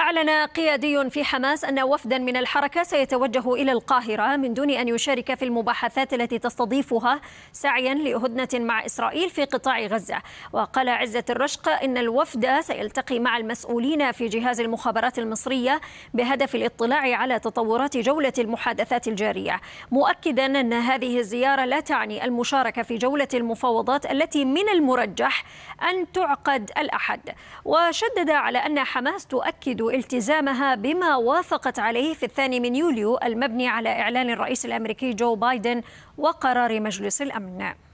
أعلن قيادي في حماس أن وفدا من الحركة سيتوجه إلى القاهرة من دون أن يشارك في المباحثات التي تستضيفها سعيا لهدنة مع إسرائيل في قطاع غزة وقال عزة الرشق إن الوفد سيلتقي مع المسؤولين في جهاز المخابرات المصرية بهدف الاطلاع على تطورات جولة المحادثات الجارية مؤكدا أن هذه الزيارة لا تعني المشاركة في جولة المفاوضات التي من المرجح أن تعقد الأحد وشدد على أن حماس تؤكد التزامها بما وافقت عليه في الثاني من يوليو المبني على إعلان الرئيس الأمريكي جو بايدن وقرار مجلس الأمن